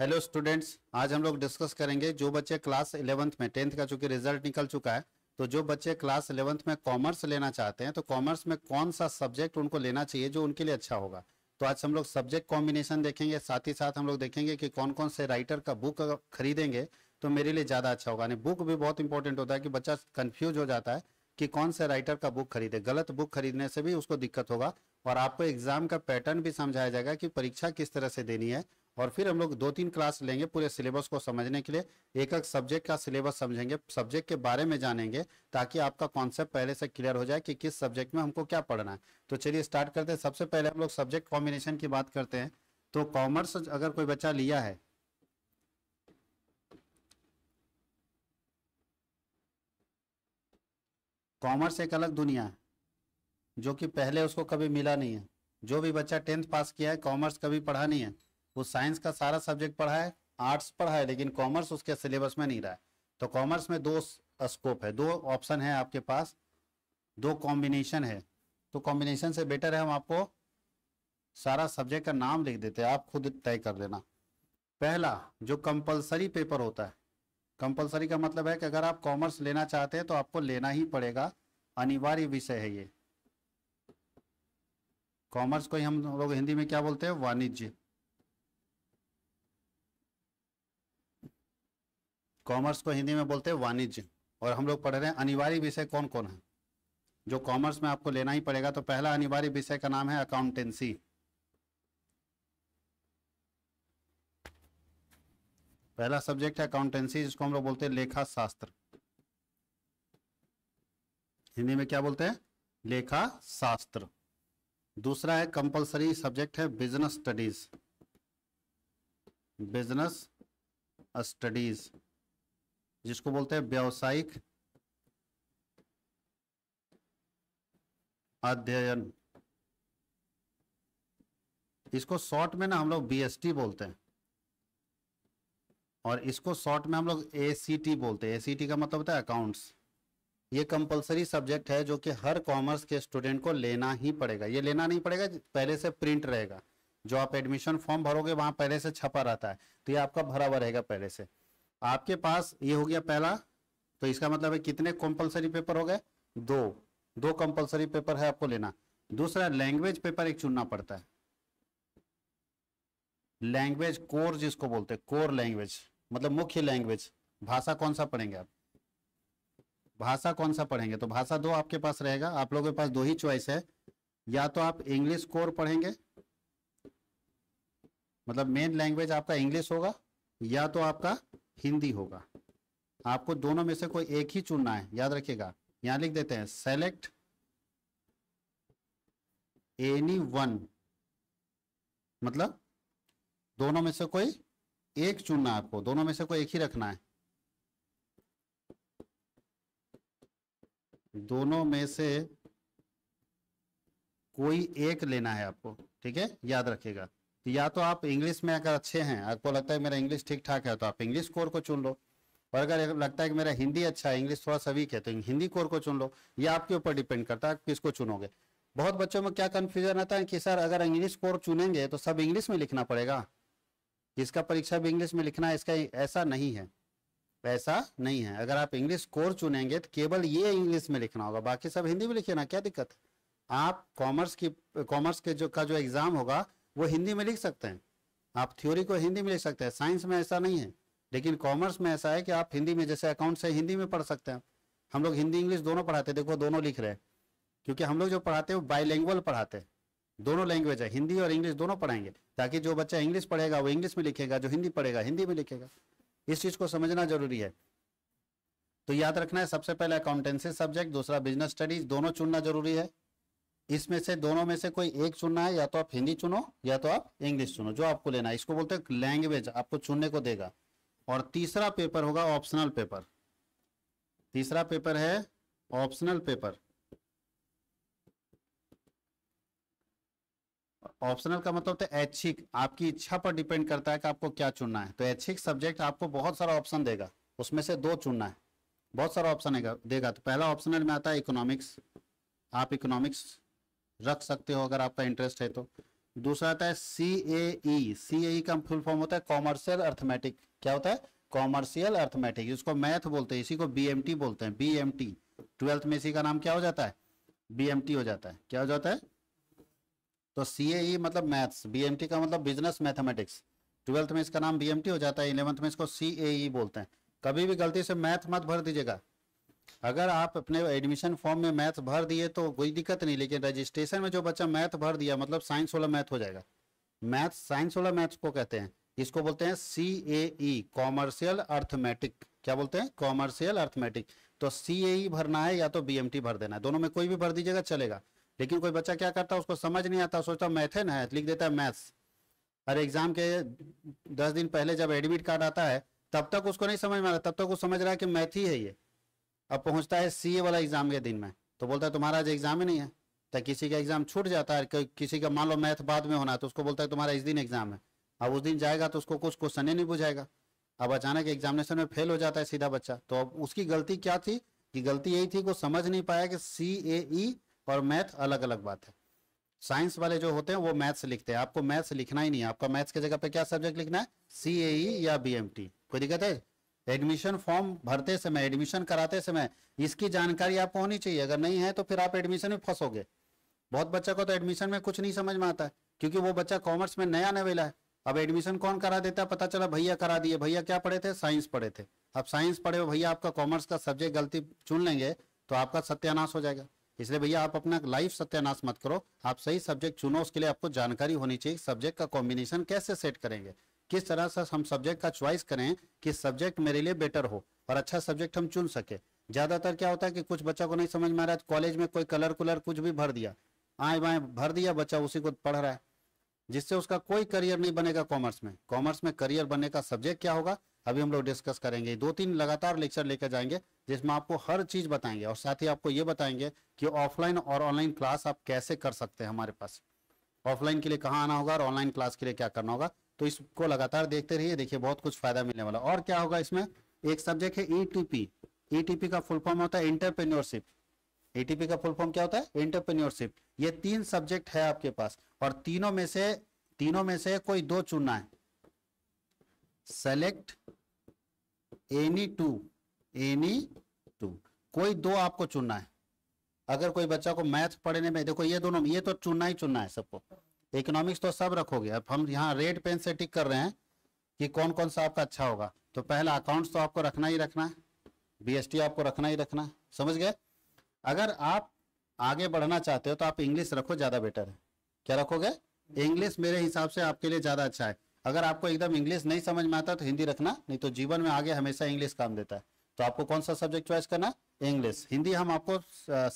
hello students आज हम लोग डिस्कस करेंगे जो बच्चे क्लास इलेवंथ में टेंथ का चूंकि रिजल्ट निकल चुका है तो जो बच्चे क्लास इलेवंथ में कॉमर्स लेना चाहते हैं तो कॉमर्स में कौन सा सब्जेक्ट उनको लेना चाहिए जो उनके लिए अच्छा होगा तो आज हम लोग सब्जेक्ट कॉम्बिनेशन देखेंगे साथ ही साथ हम लोग देखेंगे कि कौन कौन से राइटर का बुक खरीदेंगे तो मेरे लिए ज़्यादा अच्छा होगा यानी बुक भी बहुत इंपॉर्टेंट होता है कि बच्चा कन्फ्यूज हो जाता है कि कौन से राइटर का बुक खरीदे गलत बुक खरीदने से भी उसको दिक्कत होगा और आपको एग्जाम का पैटर्न भी समझाया जाएगा कि परीक्षा किस तरह से देनी है और फिर हम लोग दो तीन क्लास लेंगे पूरे सिलेबस को समझने के लिए एक एक सब्जेक्ट का सिलेबस समझेंगे सब्जेक्ट के बारे में जानेंगे ताकि आपका कॉन्सेप्ट पहले से क्लियर हो जाए कि किस सब्जेक्ट में हमको क्या पढ़ना है तो चलिए स्टार्ट करते हैं सबसे पहले हम लोग सब्जेक्ट कॉम्बिनेशन की बात करते हैं तो कॉमर्स अगर कोई बच्चा लिया है कॉमर्स एक अलग दुनिया है जो कि पहले उसको कभी मिला नहीं है जो भी बच्चा टेंथ पास किया है कॉमर्स कभी पढ़ा नहीं है वो साइंस का सारा सब्जेक्ट पढ़ा है आर्ट्स पढ़ा है लेकिन कॉमर्स उसके सिलेबस में नहीं रहा है तो कॉमर्स में दो स्कोप है दो ऑप्शन है आपके पास दो कॉम्बिनेशन है तो कॉम्बिनेशन से बेटर है हम आपको सारा सब्जेक्ट का नाम लिख देते हैं आप खुद तय कर लेना पहला जो कंपलसरी पेपर होता है कंपलसरी का मतलब है कि अगर आप कॉमर्स लेना चाहते हैं तो आपको लेना ही पड़ेगा अनिवार्य विषय है ये कॉमर्स को ही हम लोग हिंदी में क्या बोलते हैं वाणिज्य कॉमर्स को हिंदी में बोलते हैं वाणिज्य और हम लोग पढ़ रहे हैं अनिवार्य विषय कौन कौन है जो कॉमर्स में आपको लेना ही पड़ेगा तो पहला अनिवार्य विषय का नाम है अकाउंटेंसी पहला सब्जेक्ट है अकाउंटेंसी जिसको हम लोग बोलते हैं लेखा शास्त्र हिंदी में क्या बोलते हैं लेखा शास्त्र दूसरा है कंपलसरी सब्जेक्ट है बिजनेस स्टडीज बिजनेस स्टडीज जिसको बोलते हैं व्यावसायिक अध्ययन इसको शॉर्ट में ना हम लोग बी बोलते हैं और इसको शॉर्ट में हम लोग ए बोलते हैं एसीटी का मतलब होता है अकाउंट्स ये कंपलसरी सब्जेक्ट है जो कि हर कॉमर्स के स्टूडेंट को लेना ही पड़ेगा ये लेना नहीं पड़ेगा पहले से प्रिंट रहेगा जो आप एडमिशन फॉर्म भरोगे वहां पहले से छपा रहता है तो ये आपका भरा हुआ रहेगा पहले से आपके पास ये हो गया पहला तो इसका मतलब है कितने कंपलसरी पेपर हो गए दो दो कंपलसरी पेपर है आपको लेना दूसरा लैंग्वेज पेपर एक चुनना पड़ता है लैंग्वेज कोर जिसको बोलते हैं कोर लैंग्वेज मतलब मुख्य लैंग्वेज भाषा कौन सा पढ़ेंगे आप भाषा कौन सा पढ़ेंगे तो भाषा दो आपके पास रहेगा आप लोगों के पास दो ही चॉइस है या तो आप इंग्लिश कोर पढ़ेंगे मतलब मेन लैंग्वेज आपका इंग्लिश होगा या तो आपका हिंदी होगा आपको दोनों में से कोई एक ही चुनना है याद रखिएगा यहां लिख देते हैं सेलेक्ट एनी वन मतलब दोनों में से कोई एक चुनना है आपको दोनों में से कोई एक ही रखना है दोनों में से कोई एक लेना है आपको ठीक है याद रखिएगा या तो आप इंग्लिश में अगर अच्छे हैं आपको लगता है मेरा इंग्लिश ठीक ठाक है तो आप इंग्लिश कोर को चुन लो और अगर लगता है कि मेरा हिंदी अच्छा है इंग्लिश थोड़ा सा वीक है तो हिंदी कोर को चुन लो ये आपके ऊपर डिपेंड करता है आप किसको चुनोगे बहुत बच्चों में क्या कन्फ्यूजन आता है कि सर अगर इंग्लिश कोर चुनेंगे तो सब इंग्लिश में लिखना पड़ेगा इसका परीक्षा भी इंग्लिश में लिखना है इसका ऐसा नहीं है ऐसा नहीं है अगर आप इंग्लिश कोर चुनेंगे तो केवल ये इंग्लिश में लिखना होगा बाकी सब हिंदी में लिखिए ना क्या दिक्कत आप कॉमर्स की कॉमर्स के जो का जो एग्जाम होगा वो हिंदी में लिख सकते हैं आप थ्योरी को हिंदी में लिख सकते हैं साइंस में ऐसा नहीं है लेकिन कॉमर्स में ऐसा है कि आप हिंदी में जैसे अकाउंट्स है हिंदी में पढ़ सकते हैं हम लोग हिंदी इंग्लिश दोनों पढ़ाते हैं देखो दोनों लिख रहे हैं क्योंकि हम लोग जो पढ़ाते हैं वो बाईलैंग्वल पढ़ाते हैं दोनों लैंग्वेज है हिंदी और इंग्लिश दोनों पढ़ाएंगे ताकि जो बच्चा इंग्लिश पढ़ेगा वो इंग्लिश में लिखेगा जो हिंदी पढ़ेगा हिंदी में लिखेगा इस चीज को समझना जरूरी है तो याद रखना है सबसे पहले अकाउंटेंसी सब्जेक्ट दूसरा बिजनेस स्टडीज दोनों चुनना जरूरी है इसमें से दोनों में से कोई एक चुनना है या तो आप हिंदी चुनो या तो आप इंग्लिश चुनो जो आपको लेना है इसको बोलते हैं लैंग्वेज आपको चुनने को देगा और तीसरा पेपर होगा ऑप्शनल पेपर तीसरा पेपर है ऑप्शनल पेपर ऑप्शनल का मतलब तो ऐच्छिक आपकी इच्छा पर डिपेंड करता है कि आपको क्या चुनना है तो ऐच्छिक सब्जेक्ट आपको बहुत सारा ऑप्शन देगा उसमें से दो चुनना है बहुत सारा ऑप्शन देगा तो पहला ऑप्शनल में आता है इकोनॉमिक्स आप इकोनॉमिक्स रख सकते हो अगर आपका इंटरेस्ट है तो दूसरा आता है सी ए ई सी ए का फुल फॉर्म होता है कॉमर्शियल अर्थमेटिक क्या होता है कॉमर्शियल अर्थमेटिक इसको मैथ बोलते हैं इसी को बी बोलते हैं बीएमटी ट्वेल्थ में इसी का नाम क्या हो जाता है बी हो जाता है क्या हो जाता है तो सी ए e मतलब मैथ्स बीएमटी का मतलब बिजनेस मैथमेटिक्स ट्वेल्थ में इसका नाम बी हो जाता है इलेवंथ में इसको सी ए e बोलते हैं कभी भी गलती से मैथ मत भर दीजिएगा अगर आप अपने एडमिशन फॉर्म में मैथ भर दिए तो कोई दिक्कत नहीं लेकिन रजिस्ट्रेशन में जो बच्चा मैथ भर दिया मतलब साइंस वाला मैथ हो जाएगा मैथ साइंस वाला मैथ को कहते हैं इसको बोलते हैं सी ए कॉमर्शियल अर्थमेटिक क्या बोलते हैं कॉमर्शियल अर्थमेटिक तो सी ए e भरना है या तो बी एम टी भर देना है दोनों में कोई भी भर दीजिएगा चलेगा लेकिन कोई बच्चा क्या करता है उसको समझ नहीं आता सोचता मैथ है ना लिख देता है मैथ्स अरे एग्जाम के दस दिन पहले जब एडमिट कार्ड आता है तब तक उसको नहीं समझ में आता तब तक वो समझ रहा है कि मैथ ही है ये अब पहुंचता है सीए वाला एग्जाम के दिन में तो बोलता है तुम्हारा आज एग्जाम ही नहीं है तो किसी का एग्जाम छूट जाता है किसी का मान लो मैथ बाद में होना है तो उसको बोलता है तुम्हारा इस दिन एग्जाम है अब उस दिन जाएगा तो उसको कुछ क्वेश्चन ही नहीं बुझाएगा अब अचानक एग्जामिनेशन में फेल हो जाता है सीधा बच्चा तो अब उसकी गलती क्या थी कि गलती यही थी कि समझ नहीं पाया कि सी ए ई और मैथ अलग अलग बात है साइंस वाले जो होते हैं वो मैथ्स लिखते हैं आपको मैथ्स लिखना ही नहीं है आपका मैथ्स की जगह पे क्या सब्जेक्ट लिखना है सी ए ई या बी एम टी कोई दिक्कत है एडमिशन फॉर्म भरते समय एडमिशन कराते समय इसकी जानकारी आपको होनी चाहिए अगर नहीं है तो फिर आप एडमिशन में फंसोगे बहुत बच्चा को तो एडमिशन में कुछ नहीं समझ में आता क्योंकि वो बच्चा कॉमर्स में नया नवेला है अब एडमिशन कौन करा देता है पता चला भैया करा दिए भैया क्या पढ़े थे साइंस पढ़े थे अब साइंस पढ़े हो भैया आपका कॉमर्स का सब्जेक्ट गलती चुन लेंगे तो आपका सत्यानाश हो जाएगा इसलिए भैया आप अपना लाइफ सत्यानाश मत करो आप सही सब्जेक्ट चुनो उसके लिए आपको जानकारी होनी चाहिए सब्जेक्ट का कॉम्बिनेशन कैसे सेट करेंगे किस तरह से हम सब्जेक्ट का च्वाइस करें कि सब्जेक्ट मेरे लिए बेटर हो और अच्छा सब्जेक्ट हम चुन सके ज्यादातर क्या होता है कि कुछ बच्चा को नहीं समझ में आ रहा है कॉलेज में कोई कलर कुलर कुछ भी भर दिया आए बाएं भर दिया बच्चा उसी को पढ़ रहा है जिससे उसका कोई करियर नहीं बनेगा कॉमर्स में कॉमर्स में करियर बनने का सब्जेक्ट क्या होगा अभी हम लोग डिस्कस करेंगे दो तीन लगातार लेक्चर लेकर जाएंगे जिसमें आपको हर चीज बताएंगे और साथ ही आपको ये बताएंगे कि ऑफलाइन और ऑनलाइन क्लास आप कैसे कर सकते हैं हमारे पास ऑफलाइन के लिए कहाँ आना होगा और ऑनलाइन क्लास के लिए क्या करना होगा तो इसको लगातार देखते रहिए देखिए बहुत कुछ फायदा मिलने वाला और क्या होगा इसमें एक सब्जेक्ट है ईटीपी e ईटीपी e का फुल फॉर्म होता है इंटरप्रेन्योरशिप ईटीपी e का फुल फॉर्म क्या होता है इंटरप्रेन्योरशिप ये तीन सब्जेक्ट है आपके पास और तीनों में से तीनों में से कोई दो चुनना है select any two any two कोई दो आपको चुनना है अगर कोई बच्चा को मैथ पढ़ने में देखो ये दोनों ये तो चुनना ही चुनना है सबको इकोनॉमिक्स तो सब रखोगे अब हम यहाँ रेड पेन से टिक कर रहे हैं कि कौन कौन सा आपका अच्छा होगा तो पहला अकाउंट्स तो आपको रखना ही रखना है आपको रखना ही रखना समझ गए अगर आप आगे बढ़ना चाहते हो तो आप इंग्लिश रखो ज़्यादा बेटर है क्या रखोगे इंग्लिश मेरे हिसाब से आपके लिए ज़्यादा अच्छा है अगर आपको एकदम इंग्लिश नहीं समझ में आता तो हिंदी रखना नहीं तो जीवन में आगे हमेशा इंग्लिश काम देता है तो आपको कौन सा सब्जेक्ट चॉइस करना इंग्लिश हिंदी हम आपको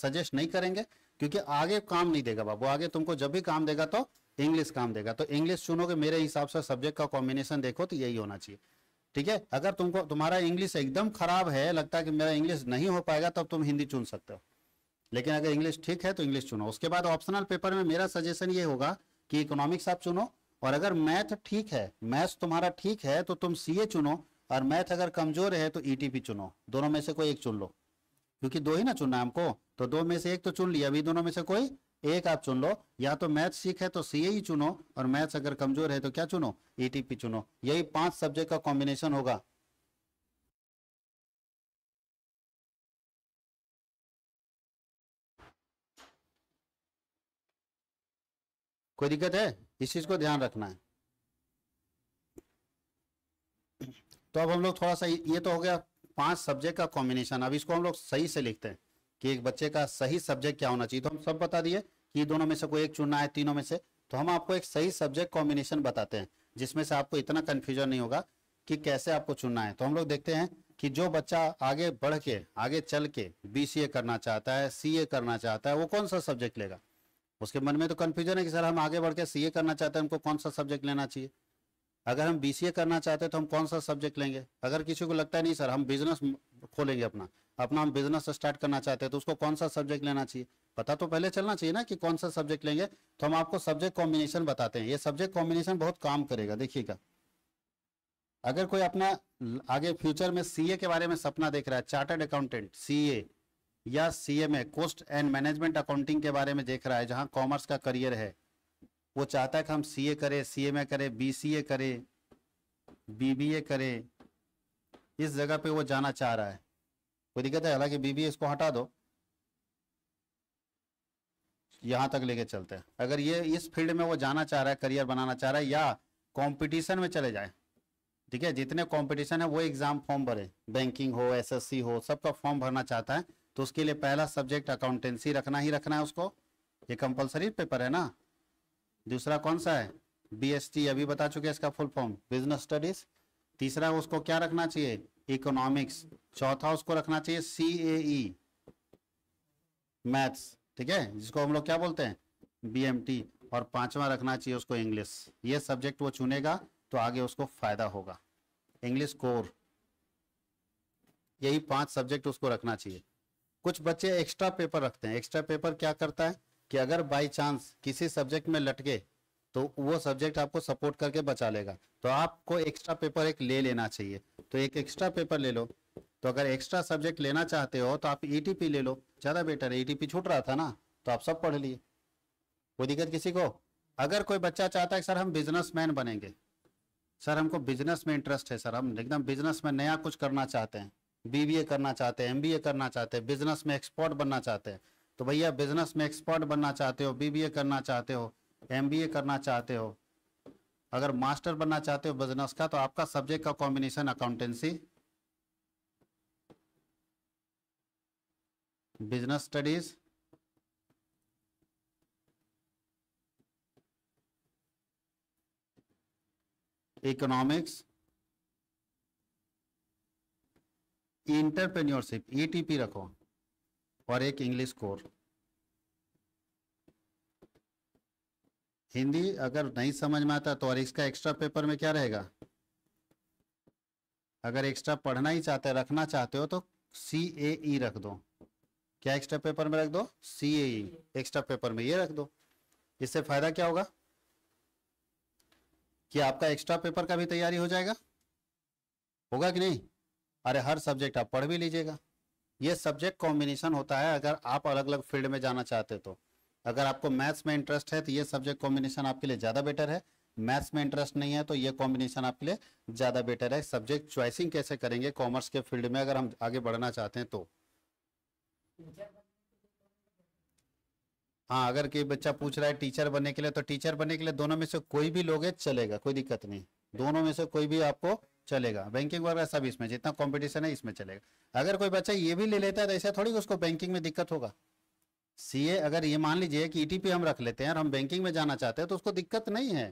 सजेस्ट नहीं करेंगे क्योंकि आगे काम नहीं देगा बाबू आगे तुमको जब भी काम देगा तो इंग्लिश काम देगा तो इंग्लिश चुनोगे मेरे हिसाब से सब्जेक्ट का कॉम्बिनेशन देखो तो यही होना चाहिए ठीक है अगर तुमको तुम्हारा इंग्लिश एकदम खराब है लगता है कि मेरा इंग्लिश नहीं हो पाएगा तब तुम हिंदी चुन सकते हो लेकिन अगर इंग्लिश ठीक है तो इंग्लिश चुनो उसके बाद ऑप्शनल पेपर में मेरा सजेशन ये होगा कि इकोनॉमिक्स आप चुनो और अगर मैथ ठीक है मैथ तुम्हारा ठीक है तो तुम सीए चुनो और मैथ अगर कमजोर है तो ईटीपी e चुनो दोनों में से कोई एक चुन लो क्योंकि दो ही ना चुनना है हमको तो दो में से एक तो चुन लिया अभी दोनों में से कोई एक आप चुन लो या तो मैथ्स सीख है तो सीए ही चुनो और मैथ्स अगर कमजोर है तो क्या चुनो ईटीपी e चुनो यही पांच सब्जेक्ट का कॉम्बिनेशन होगा कोई दिक्कत है इस चीज को ध्यान रखना है तो अब हम लोग थोड़ा सा ये तो हो गया पांच सब्जेक्ट का कॉम्बिनेशन अब इसको हम लोग सही से लिखते हैं कि एक बच्चे का सही सब्जेक्ट क्या होना चाहिए तो हम सब बता दिए कि दोनों में से कोई एक चुनना है तीनों में से तो हम आपको एक सही सब्जेक्ट कॉम्बिनेशन बताते हैं जिसमें से आपको इतना कन्फ्यूजन नहीं होगा कि कैसे आपको चुनना है तो हम लोग देखते हैं कि जो बच्चा आगे बढ़ के आगे चल के बीसीए करना चाहता है सीए करना चाहता है वो कौन सा सब्जेक्ट लेगा उसके मन में तो कन्फ्यूजन है कि सर हम आगे बढ़ के सीए करना चाहते हैं हमको कौन सा सब्जेक्ट लेना चाहिए अगर हम बीसीए करना चाहते हैं तो हम कौन सा सब्जेक्ट लेंगे अगर किसी को लगता है नहीं सर हम बिजनेस खोलेंगे अपना अपना हम बिजनेस स्टार्ट करना चाहते हैं तो उसको कौन सा सब्जेक्ट लेना चाहिए पता तो पहले चलना चाहिए ना कि कौन सा सब्जेक्ट लेंगे तो हम आपको सब्जेक्ट कॉम्बिनेशन बताते हैं ये सब्जेक्ट कॉम्बिनेशन बहुत काम करेगा देखिएगा अगर कोई अपना आगे फ्यूचर में सीए के बारे में सपना देख रहा है चार्टर्ड अकाउंटेंट सीए या सीए में कोस्ट एंड मैनेजमेंट अकाउंटिंग के बारे में देख रहा है जहां कॉमर्स का करियर है वो चाहता है कि हम सीए करें सीए में करें बीसीए करें बीबीए करें इस जगह पे वो जाना चाह रहा है कोई दिक्कत है हालांकि बीबी इसको हटा दो यहां तक लेके चलते हैं अगर ये इस फील्ड में वो जाना चाह रहा है करियर बनाना चाह रहा है या कंपटीशन में चले जाए ठीक है जितने कंपटीशन है वो एग्जाम फॉर्म भरे बैंकिंग हो एसएससी हो सबका फॉर्म भरना चाहता है तो उसके लिए पहला सब्जेक्ट अकाउंटेंसी रखना ही रखना है उसको ये कंपल्सरी पेपर है ना दूसरा कौन सा है बी अभी बता चुके हैं इसका फुल फॉर्म बिजनेस स्टडीज तीसरा उसको क्या रखना चाहिए इकोनॉमिक्स चौथा उसको रखना चाहिए सी ए मैथ्स ठीक है जिसको हम लोग क्या बोलते हैं बी एम टी और पांचवा रखना चाहिए उसको इंग्लिश ये सब्जेक्ट वो चुनेगा तो आगे उसको फायदा होगा इंग्लिश कोर यही पांच सब्जेक्ट उसको रखना चाहिए कुछ बच्चे एक्स्ट्रा पेपर रखते हैं एक्स्ट्रा पेपर क्या करता है कि अगर बाय चांस किसी सब्जेक्ट में लटके तो वो सब्जेक्ट आपको सपोर्ट करके बचा लेगा तो आपको एक्स्ट्रा पेपर एक ले लेना चाहिए तो एक एक्स्ट्रा पेपर ले लो तो अगर एक्स्ट्रा सब्जेक्ट लेना चाहते हो तो आप ईटीपी e ले लो ज़्यादा बेटर है ईटीपी e छूट रहा था ना तो आप सब पढ़ लिए कोई दिक्कत किसी को अगर कोई बच्चा चाहता है सर हम बिजनेस बनेंगे सर हमको बिजनेस में इंटरेस्ट है सर हम एकदम बिजनेस में नया कुछ करना चाहते हैं बीबीए करना चाहते हैं एमबीए करना चाहते हैं बिजनेस में एक्सपर्ट बनना चाहते हैं तो भैया बिजनेस में एक्सपर्ट बनना चाहते हो बीबीए करना चाहते हो एम करना चाहते हो अगर मास्टर बनना चाहते हो बिजनेस का तो आपका सब्जेक्ट का combination accountancy business studies economics entrepreneurship ETP रखो और एक इंग्लिश कोर्स हिंदी अगर नहीं समझ में आता तो और इसका एक्स्ट्रा पेपर में क्या रहेगा अगर एक्स्ट्रा पढ़ना ही चाहते रखना चाहते हो तो सी ए ई रख दो क्या एक्स्ट्रा पेपर में रख दो सी ए ई एक्स्ट्रा पेपर में ये रख दो इससे फायदा क्या होगा कि आपका एक्स्ट्रा पेपर का भी तैयारी हो जाएगा होगा कि नहीं अरे हर सब्जेक्ट आप पढ़ भी लीजिएगा ये सब्जेक्ट कॉम्बिनेशन होता है अगर आप अलग अलग फील्ड में जाना चाहते तो अगर आपको मैथ्स में इंटरेस्ट है तो ये सब्जेक्ट कॉम्बिनेशन आपके लिए ज़्यादा बेटर है मैथ्स में इंटरेस्ट नहीं है तो ये कॉम्बिनेशन आपके लिए ज़्यादा बेटर है सब्जेक्ट च्वाइसिंग कैसे करेंगे कॉमर्स के फील्ड में अगर हम आगे बढ़ना चाहते हैं तो हाँ अगर कोई बच्चा पूछ रहा है टीचर बनने के लिए तो टीचर बनने के लिए दोनों में से कोई भी लोगे चलेगा कोई दिक्कत नहीं दोनों में से कोई भी आपको चलेगा बैंकिंग वगैरह सब इसमें जितना कंपटीशन है इसमें चलेगा अगर कोई बच्चा ये भी ले लेता है तो ऐसा थोड़ी उसको बैंकिंग में दिक्कत होगा सीए अगर ये मान लीजिए कि ईटीपी e हम रख लेते हैं और हम बैंकिंग में जाना चाहते हैं तो उसको दिक्कत नहीं है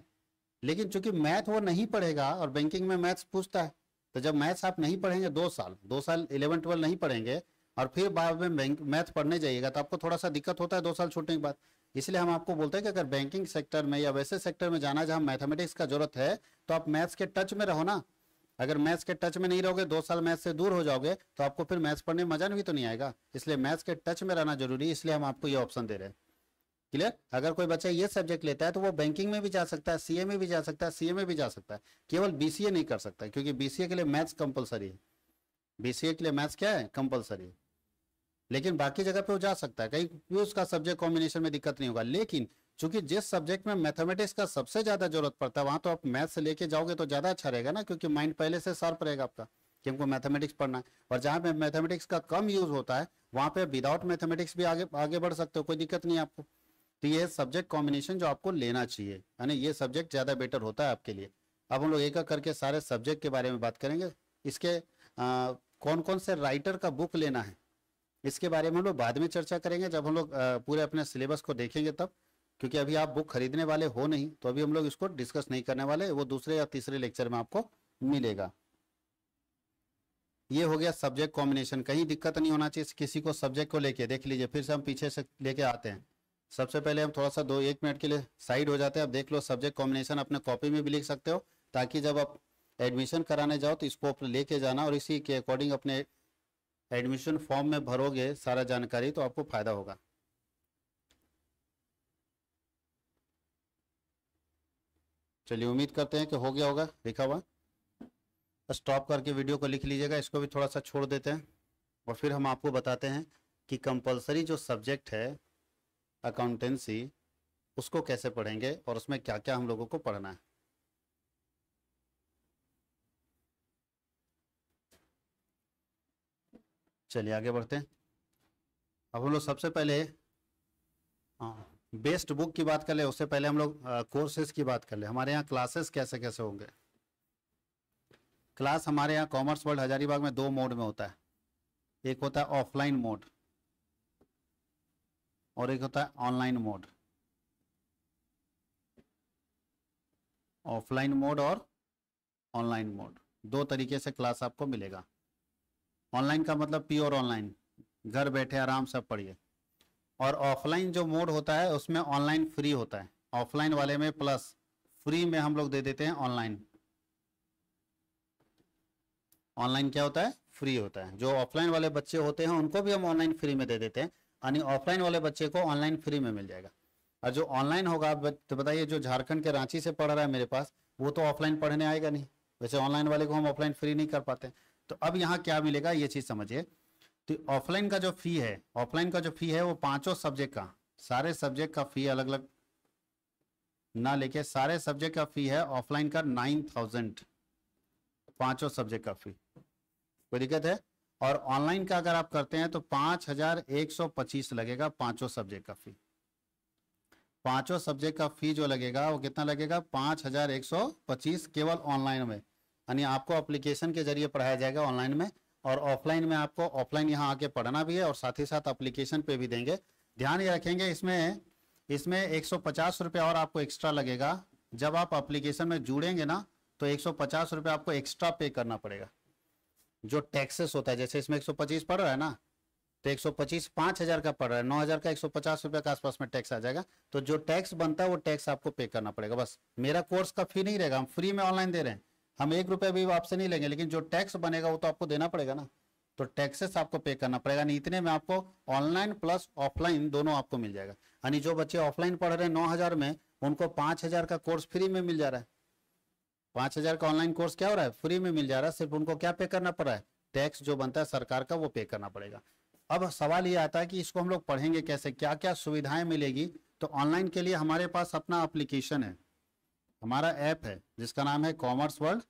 लेकिन चूंकि मैथ वो नहीं पढ़ेगा और बैंकिंग में मैथ्स पूछता है तो जब मैथ्स आप नहीं पढ़ेंगे दो साल दो साल इलेवन ट्वेल्व नहीं पढ़ेंगे और फिर बाद में बैंक मैथ पढ़ने जाइएगा तो आपको थोड़ा सा दिक्कत होता है दो साल छूटने के बाद इसलिए हम आपको बोलते हैं कि अगर बैंकिंग सेक्टर में या वैसे सेक्टर में जाना जहाँ मैथमेटिक्स का जरूरत है तो आप मैथ्स के टच में रहो ना अगर मैथ्स के टच में नहीं रहोगे दो साल मैथ्स से दूर हो जाओगे तो आपको फिर मैथ्स पढ़ने में मजा भी तो नहीं आएगा इसलिए मैथ्स के टच में रहना जरूरी है इसलिए हम आपको ये ऑप्शन दे रहे हैं क्लियर अगर कोई बच्चा ये सब्जेक्ट लेता है तो वो बैंकिंग में भी जा सकता है सीए में भी जा सकता है सीए में भी जा सकता है केवल बीसीए नहीं कर सकता क्योंकि बीसीए के लिए मैथ्स कंपलसरी है बीसीए के लिए मैथ्स क्या है कंपलसरी है लेकिन बाकी जगह पे वो जा सकता है कहीं भी उसका सब्जेक्ट कॉम्बिनेशन में दिक्कत नहीं होगा लेकिन क्योंकि जिस सब्जेक्ट में मैथमेटिक्स का सबसे ज्यादा जरूरत पड़ता है वहां तो आप मैथ से लेके जाओगे तो ज्यादा अच्छा रहेगा ना क्योंकि माइंड पहले से शार्प रहेगा आपका कि हमको मैथमेटिक्स पढ़ना है और जहाँ पे मैथमेटिक्स का कम यूज होता है वहां पे विदाउट मैथमेटिक्स भी आगे आगे बढ़ सकते हो कोई दिक्कत नहीं आपको तो ये सब्जेक्ट कॉम्बिनेशन जो आपको लेना चाहिए यानी ये सब्जेक्ट ज्यादा बेटर होता है आपके लिए अब हम लोग एक करके सारे सब्जेक्ट के बारे में बात करेंगे इसके आ, कौन कौन से राइटर का बुक लेना है इसके बारे में हम लोग बाद में चर्चा करेंगे जब हम लोग पूरे अपने सिलेबस को देखेंगे तब क्योंकि अभी आप बुक खरीदने वाले हो नहीं तो अभी हम लोग इसको डिस्कस नहीं करने वाले वो दूसरे या तीसरे लेक्चर में आपको मिलेगा ये हो गया सब्जेक्ट कॉम्बिनेशन कहीं दिक्कत नहीं होना चाहिए किसी को सब्जेक्ट को लेके देख लीजिए फिर से हम पीछे से लेके आते हैं सबसे पहले हम थोड़ा सा दो एक मिनट के लिए साइड हो जाते हैं अब देख लो सब्जेक्ट कॉम्बिनेशन अपने कॉपी में भी लिख सकते हो ताकि जब आप एडमिशन कराने जाओ तो इसको लेके जाना और इसी के अकॉर्डिंग अपने एडमिशन फॉर्म में भरोगे सारा जानकारी तो आपको फायदा होगा चलिए उम्मीद करते हैं कि हो गया होगा लिखा हुआ स्टॉप करके वीडियो को लिख लीजिएगा इसको भी थोड़ा सा छोड़ देते हैं और फिर हम आपको बताते हैं कि कंपलसरी जो सब्जेक्ट है अकाउंटेंसी उसको कैसे पढ़ेंगे और उसमें क्या क्या हम लोगों को पढ़ना है चलिए आगे बढ़ते हैं अब हम लोग सबसे पहले हाँ बेस्ट बुक की बात कर ले उससे पहले हम लोग कोर्सेज की बात कर ले हमारे यहाँ क्लासेस कैसे कैसे होंगे क्लास हमारे यहाँ कॉमर्स वर्ल्ड हजारीबाग में दो मोड में होता है एक होता है ऑफलाइन मोड और एक होता है ऑनलाइन मोड ऑफलाइन मोड और ऑनलाइन मोड दो तरीके से क्लास आपको मिलेगा ऑनलाइन का मतलब प्योर ऑनलाइन घर बैठे आराम से पढ़िए और ऑफलाइन जो मोड होता है उसमें ऑनलाइन फ्री होता है ऑफलाइन वाले में प्लस फ्री में हम लोग दे देते हैं ऑनलाइन ऑनलाइन क्या होता है फ्री होता है जो ऑफलाइन वाले बच्चे होते हैं उनको भी हम ऑनलाइन फ्री में दे देते हैं यानी ऑफलाइन वाले बच्चे को ऑनलाइन फ्री में मिल जाएगा और जो ऑनलाइन होगा तो बताइए जो झारखंड के रांची से पढ़ रहा है मेरे पास वो तो ऑफलाइन पढ़ने आएगा नहीं वैसे ऑनलाइन वाले को हम ऑफलाइन फ्री नहीं कर पाते तो अब यहाँ क्या मिलेगा ये चीज़ समझिए तो ऑफलाइन का जो फी है ऑफलाइन का जो फी है वो पांचों सब्जेक्ट का सारे सब्जेक्ट का फी अलग अलग ना लेके सारे सब्जेक्ट का फी है ऑफलाइन का नाइन थाउजेंड पांचों सब्जेक्ट का फी कोई दिक्कत है और ऑनलाइन का अगर आप करते हैं तो पांच हजार एक सौ पच्चीस लगेगा पांचों सब्जेक्ट का फी पांचों सब्जेक्ट का फी जो लगेगा वो कितना लगेगा पांच हजार एक सौ पच्चीस केवल ऑनलाइन में यानी आपको एप्लीकेशन के जरिए पढ़ाया जाएगा ऑनलाइन में और ऑफलाइन में आपको ऑफलाइन यहाँ आके पढ़ना भी है और साथ ही साथ अप्लीकेशन पे भी देंगे ध्यान ये रखेंगे इसमें इसमें एक सौ और आपको एक्स्ट्रा लगेगा जब आप अप्लीकेशन में जुड़ेंगे ना तो एक सौ आपको एक्स्ट्रा पे करना पड़ेगा जो टैक्सेस होता है जैसे इसमें 125 पड़ रहा है ना तो 125 सौ हज़ार का पड़ रहा है नौ हज़ार का एक सौ के आसपास में टैक्स आ जाएगा तो जो टैक्स बनता है वो टैक्स आपको पे करना पड़ेगा बस मेरा कोर्स का फी नहीं रहेगा हम फ्री में ऑनलाइन दे रहे हैं हम एक रुपया भी आपसे नहीं लेंगे लेकिन जो टैक्स बनेगा वो तो आपको देना पड़ेगा ना तो टैक्सेस आपको पे करना पड़ेगा नहीं इतने में आपको ऑनलाइन प्लस ऑफलाइन दोनों आपको मिल जाएगा यानी जो बच्चे ऑफलाइन पढ़ रहे हैं नौ हजार में उनको पांच हजार का कोर्स फ्री में मिल जा रहा है पांच हजार का ऑनलाइन कोर्स क्या हो रहा है फ्री में मिल जा रहा है सिर्फ उनको क्या पे करना पड़ रहा है टैक्स जो बनता है सरकार का वो पे करना पड़ेगा अब सवाल ये आता है कि इसको हम लोग पढ़ेंगे कैसे क्या क्या सुविधाएं मिलेगी तो ऑनलाइन के लिए हमारे पास अपना एप्लीकेशन है हमारा ऐप है जिसका नाम है कॉमर्स वर्ल्ड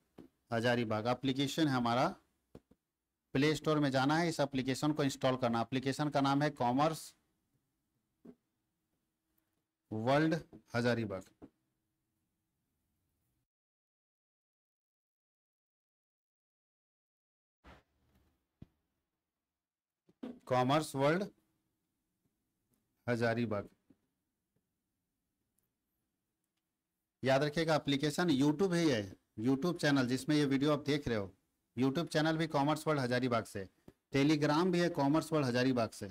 हजारीबाग एप्लीकेशन है हमारा प्ले स्टोर में जाना है इस एप्लीकेशन को इंस्टॉल करना एप्लीकेशन का नाम है Commerce World Hazaribagh Commerce World Hazaribagh याद रखिएगा एप्लीकेशन यूट्यूब ही है यूट्यूब चैनल जिसमें ये वीडियो आप देख रहे हो यूट्यूब चैनल भी कॉमर्स वर्ल्ड हजारीबाग से टेलीग्राम भी है कॉमर्स वर्ल्ड हजारीबाग से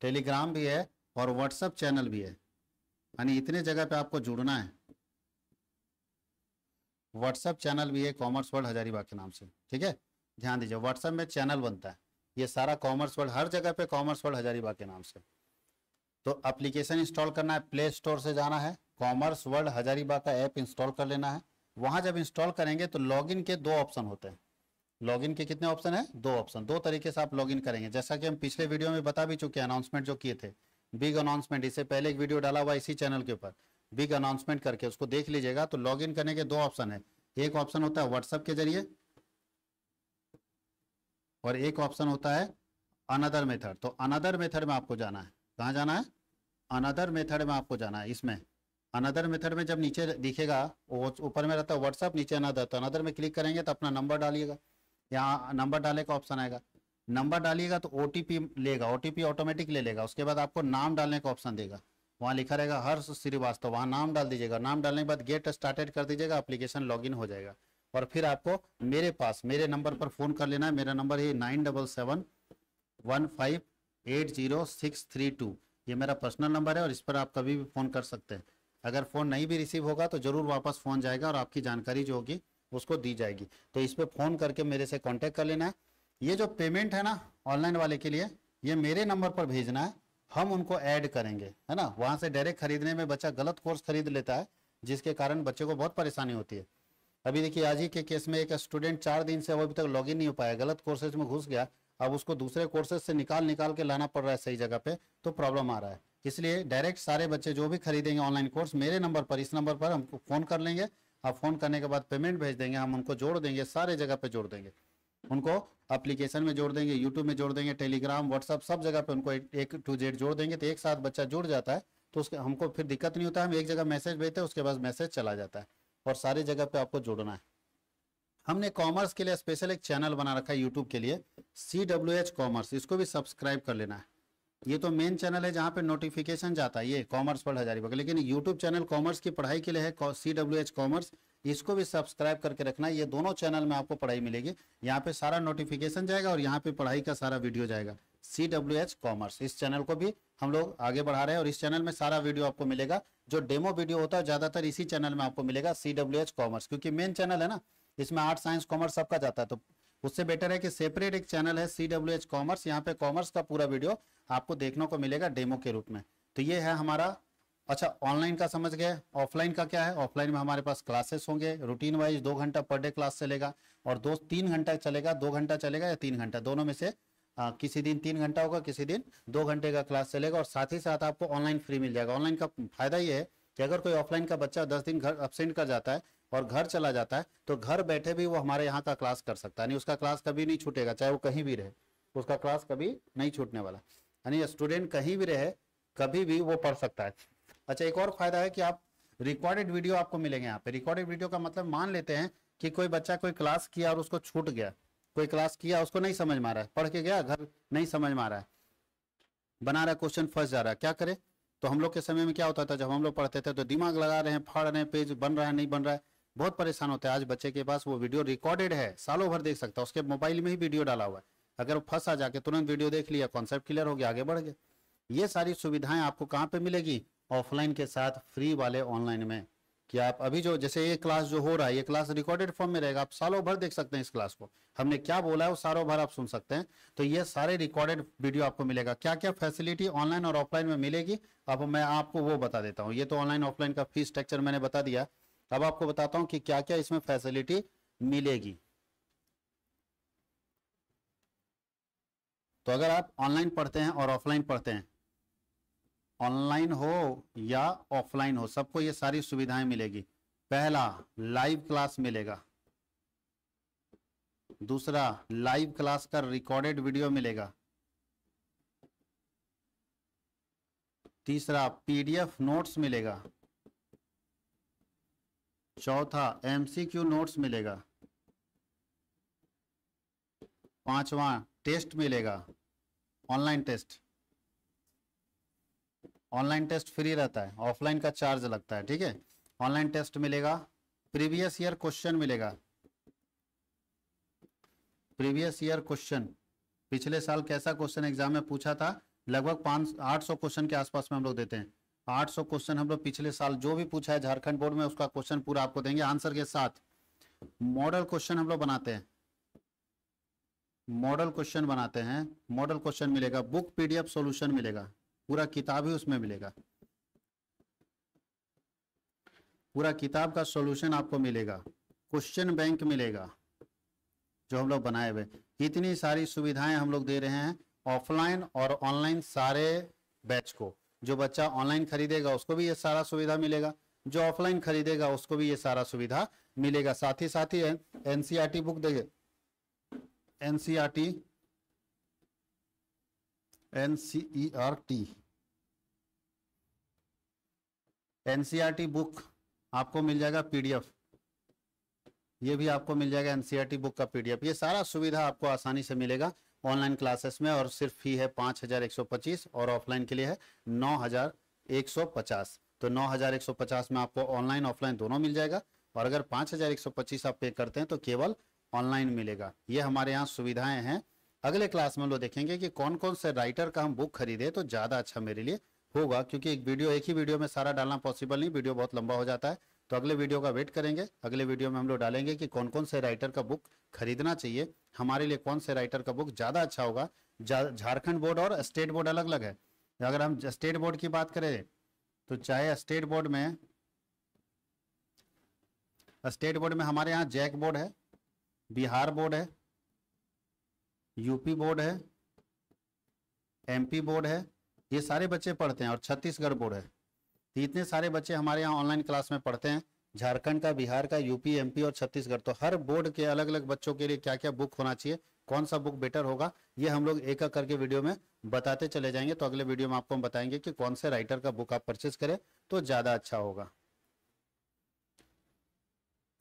टेलीग्राम भी है और व्हाट्सएप चैनल भी है यानी इतने जगह पे आपको जुड़ना है व्हाट्सएप चैनल भी है कॉमर्स वर्ल्ड हजारीबाग के नाम से ठीक है ध्यान दीजिए व्हाट्सएप में चैनल बनता है ये सारा कॉमर्स वर्ल्ड हर जगह पे कॉमर्स वर्ल्ड हजारीबाग के नाम से तो एप्लीकेशन इंस्टॉल करना है प्ले स्टोर से जाना है कॉमर्स वर्ल्ड हजारीबाग का ऐप इंस्टॉल कर लेना है वहां जब इंस्टॉल करेंगे तो लॉगिन के दो ऑप्शन होते हैं लॉगिन के कितने ऑप्शन है दो ऑप्शन दो तरीके से आप लॉगिन करेंगे जैसा कि हम पिछले वीडियो में बता भी चुके हैं अनाउंसमेंट जो किए थे बिग अनाउंसमेंट इससे पहले एक वीडियो डाला हुआ इसी चैनल के ऊपर बिग अनाउंसमेंट करके उसको देख लीजिएगा तो लॉग करने के दो ऑप्शन है एक ऑप्शन होता है व्हाट्सएप के जरिए और एक ऑप्शन होता है अनदर मेथड तो अनदर मेथड में आपको जाना है कहाँ जाना है अनदर मेथड में आपको जाना है इसमें अनदर मेथड में जब नीचे दिखेगा ऊपर में रहता है व्हाट्सअप नीचे अनदर तो अनदर में क्लिक करेंगे तो अपना नंबर डालिएगा यहाँ नंबर डालने का ऑप्शन आएगा नंबर डालिएगा तो ओटीपी लेगा ओ ऑटोमेटिक ले लेगा उसके बाद आपको नाम डालने का ऑप्शन देगा वहाँ लिखा रहेगा हर श्रीवास्तव वहाँ नाम डाल दीजिएगा नाम डालने के बाद गेट स्टार्टेड कर दीजिएगा अप्लीकेशन लॉगिन हो जाएगा और फिर आपको मेरे पास मेरे नंबर पर फ़ोन कर लेना है मेरा नंबर है nine double seven one five eight zero six three two ये मेरा पर्सनल नंबर है और इस पर आप कभी भी फ़ोन कर सकते हैं अगर फ़ोन नहीं भी रिसीव होगा तो ज़रूर वापस फ़ोन जाएगा और आपकी जानकारी जो होगी उसको दी जाएगी तो इस पर फ़ोन करके मेरे से कॉन्टेक्ट कर लेना है ये जो पेमेंट है ना ऑनलाइन वाले के लिए ये मेरे नंबर पर भेजना है हम उनको ऐड करेंगे है ना वहां से डायरेक्ट खरीदने में बच्चा गलत कोर्स खरीद लेता है जिसके कारण बच्चे को बहुत परेशानी होती है अभी देखिए आज ही के केस में एक स्टूडेंट चार दिन से अभी तक लॉगिन नहीं हो पाया गलत कोर्सेज में घुस गया अब उसको दूसरे कोर्सेज से निकाल निकाल के लाना पड़ रहा है सही जगह पे तो प्रॉब्लम आ रहा है इसलिए डायरेक्ट सारे बच्चे जो भी खरीदेंगे ऑनलाइन कोर्स मेरे नंबर पर इस नंबर पर हमको फ़ोन कर लेंगे आप फ़ोन करने के बाद पेमेंट भेज देंगे हम उनको जोड़ देंगे सारे जगह पे जोड़ देंगे उनको एप्लीकेशन में जोड़ देंगे यूट्यूब में जोड़ देंगे टेलीग्राम व्हाट्सअप सब जगह पे उनको एक टू जेड जोड़ देंगे तो एक साथ बच्चा जुड़ जाता है तो उसके हमको फिर दिक्कत नहीं होता हम एक जगह मैसेज भेजते हैं उसके बाद मैसेज चला जाता है और सारी जगह पे आपको जुड़ना है हमने कॉमर्स के लिए स्पेशल एक चैनल बना रखा है यूट्यूब के लिए सी डब्ल्यू एच कॉमर्स इसको भी सब्सक्राइब कर लेना है ये तो मेन चैनल है जहाँ पे नोटिफिकेशन जाता है ये कॉमर्स पर हजारीबाग लेकिन यूट्यूब चैनल कॉमर्स की पढ़ाई के लिए है सी डब्ल्यू एच कॉमर्स इसको भी सब्सक्राइब करके रखना ये दोनों चैनल में आपको पढ़ाई मिलेगी यहाँ पे सारा नोटिफिकेशन जाएगा और यहाँ पे पढ़ाई का सारा वीडियो जाएगा सी डब्ल्यू एच कॉमर्स इस चैनल को भी हम लोग आगे बढ़ा रहे हैं और इस चैनल में सारा वीडियो आपको मिलेगा जो डेमो वीडियो होता है ज्यादातर इसी चैनल में आपको मिलेगा सी डब्ल्यू एच कॉमर्स क्योंकि मेन चैनल है ना इसमें आर्ट साइंस कॉमर्स सबका जाता है तो उससे बेटर है कि सेपरेट एक चैनल है सी डब्ल्यू एच कॉमर्स यहाँ पे कॉमर्स का पूरा वीडियो आपको देखने को मिलेगा डेमो के रूप में तो ये है हमारा अच्छा ऑनलाइन का समझ गए ऑफलाइन का क्या है ऑफलाइन में हमारे पास क्लासेस होंगे रूटीन वाइज दो घंटा पर डे क्लास चलेगा और दो तीन घंटा चलेगा दो घंटा चलेगा या तीन घंटा दोनों में से आ, किसी दिन तीन घंटा होगा किसी दिन दो घंटे का क्लास चलेगा और साथ ही साथ आपको ऑनलाइन फ्री मिल जाएगा ऑनलाइन का फायदा ये है कि अगर कोई ऑफलाइन का बच्चा दस दिन घर एबसेंट कर जाता है और घर चला जाता है तो घर बैठे भी वो हमारे यहाँ का क्लास कर सकता है यानी उसका क्लास कभी नहीं छूटेगा चाहे वो कहीं भी रहे उसका क्लास कभी नहीं छूटने वाला यानी स्टूडेंट कहीं भी रहे कभी भी वो पढ़ सकता है अच्छा एक और फायदा है कि आप रिकॉर्डेड वीडियो आपको मिलेंगे यहाँ पे रिकॉर्डेड वीडियो का मतलब मान लेते हैं कि कोई बच्चा कोई क्लास किया और उसको छूट गया कोई क्लास किया उसको नहीं समझ में रहा है पढ़ के गया घर नहीं समझ में रहा है बना रहा है क्वेश्चन फंस जा रहा है क्या करे तो हम लोग के समय में क्या होता था जब हम लोग पढ़ते थे तो दिमाग लगा रहे हैं फाड़ रहे हैं पेज बन रहा है नहीं बन रहा है बहुत परेशान होता है आज बच्चे के पास वो वीडियो रिकॉर्डेड है सालों भर देख सकता है उसके मोबाइल में ही वीडियो डाला हुआ है अगर वो आ जाके तुरंत वीडियो देख लिया कॉन्सेप्ट क्लियर हो गया आगे बढ़ गए ये सारी सुविधाएं आपको कहाँ पे मिलेगी ऑफलाइन के साथ फ्री वाले ऑनलाइन में कि आप अभी जो जैसे ये क्लास जो हो रहा है ये क्लास रिकॉर्डेड फॉर्म में रहेगा आप सालों भर देख सकते हैं इस क्लास को हमने क्या बोला है वो सालों भर आप सुन सकते हैं तो ये सारे रिकॉर्डेड वीडियो आपको मिलेगा क्या क्या फैसिलिटी ऑनलाइन और ऑफलाइन में मिलेगी अब मैं आपको वो बता देता हूँ ये तो ऑनलाइन ऑफलाइन का फीस स्ट्रक्चर मैंने बता दिया अब आपको बताता हूं कि क्या क्या इसमें फैसिलिटी मिलेगी तो अगर आप ऑनलाइन पढ़ते हैं और ऑफलाइन पढ़ते हैं ऑनलाइन हो या ऑफलाइन हो सबको ये सारी सुविधाएं मिलेगी पहला लाइव क्लास मिलेगा दूसरा लाइव क्लास का रिकॉर्डेड वीडियो मिलेगा तीसरा पीडीएफ नोट्स मिलेगा चौथा एमसीक्यू नोट्स मिलेगा पांचवा टेस्ट मिलेगा online test online test free रहता है ऑफलाइन का चार्ज लगता है ठीक है ऑनलाइन टेस्ट मिलेगा प्रीवियस ईयर क्वेश्चन मिलेगा प्रीवियस ईयर क्वेश्चन पिछले साल कैसा क्वेश्चन एग्जाम में पूछा था लगभग पांच आठ सौ क्वेश्चन के आसपास में हम लोग देते हैं 800 क्वेश्चन हम लोग पिछले साल जो भी पूछा है झारखंड बोर्ड में उसका क्वेश्चन पूरा आपको देंगे आंसर के साथ मॉडल क्वेश्चन हम लोग बनाते हैं मॉडल क्वेश्चन बनाते हैं मॉडल क्वेश्चन मिलेगा बुक पीडीएफ सॉल्यूशन मिलेगा पूरा किताब ही उसमें मिलेगा पूरा किताब का सॉल्यूशन आपको मिलेगा क्वेश्चन बैंक मिलेगा जो हम लोग बनाए हुए इतनी सारी सुविधाएं हम लोग दे रहे हैं ऑफलाइन और ऑनलाइन सारे बैच को जो बच्चा ऑनलाइन खरीदेगा उसको भी ये सारा सुविधा मिलेगा जो ऑफलाइन खरीदेगा उसको भी ये सारा सुविधा मिलेगा साथ ही साथ ही एनसीआरटी बुक देंगे टी एनसीआर एनसीआरटी बुक आपको मिल जाएगा पीडीएफ ये भी आपको मिल जाएगा एनसीआरटी बुक का पीडीएफ ये सारा सुविधा आपको आसानी से मिलेगा ऑनलाइन क्लासेस में और सिर्फ फी है पाँच हज़ार एक सौ पच्चीस और ऑफलाइन के लिए है नौ हज़ार एक सौ पचास तो नौ हज़ार एक सौ पचास में आपको ऑनलाइन ऑफलाइन दोनों मिल जाएगा और अगर पाँच हज़ार एक सौ पच्चीस आप पे करते हैं तो केवल ऑनलाइन मिलेगा ये हमारे यहाँ सुविधाएं हैं अगले क्लास में लोग देखेंगे कि कौन कौन से राइटर का हम बुक खरीदे तो ज़्यादा अच्छा मेरे लिए होगा क्योंकि एक वीडियो एक ही वीडियो में सारा डालना पॉसिबल नहीं वीडियो बहुत लंबा हो जाता है तो अगले वीडियो का वेट करेंगे अगले वीडियो में हम लोग डालेंगे कि कौन कौन से राइटर का बुक खरीदना चाहिए हमारे लिए कौन से राइटर का बुक ज़्यादा अच्छा होगा झारखंड बोर्ड और स्टेट बोर्ड अलग अलग है अगर हम स्टेट बोर्ड की बात करें तो चाहे स्टेट बोर्ड में स्टेट बोर्ड में हमारे यहाँ जैक बोर्ड है बिहार बोर्ड है यूपी बोर्ड है एमपी बोर्ड है ये सारे बच्चे पढ़ते हैं और छत्तीसगढ़ बोर्ड है तो इतने सारे बच्चे हमारे यहाँ ऑनलाइन क्लास में पढ़ते हैं झारखंड का बिहार का यूपी एमपी और छत्तीसगढ़ तो हर बोर्ड के अलग अलग बच्चों के लिए क्या क्या बुक होना चाहिए कौन सा बुक बेटर होगा ये हम लोग एक एक करके वीडियो में बताते चले जाएंगे तो अगले वीडियो में आपको हम बताएंगे कि कौन से राइटर का बुक आप परचेज करें तो ज़्यादा अच्छा होगा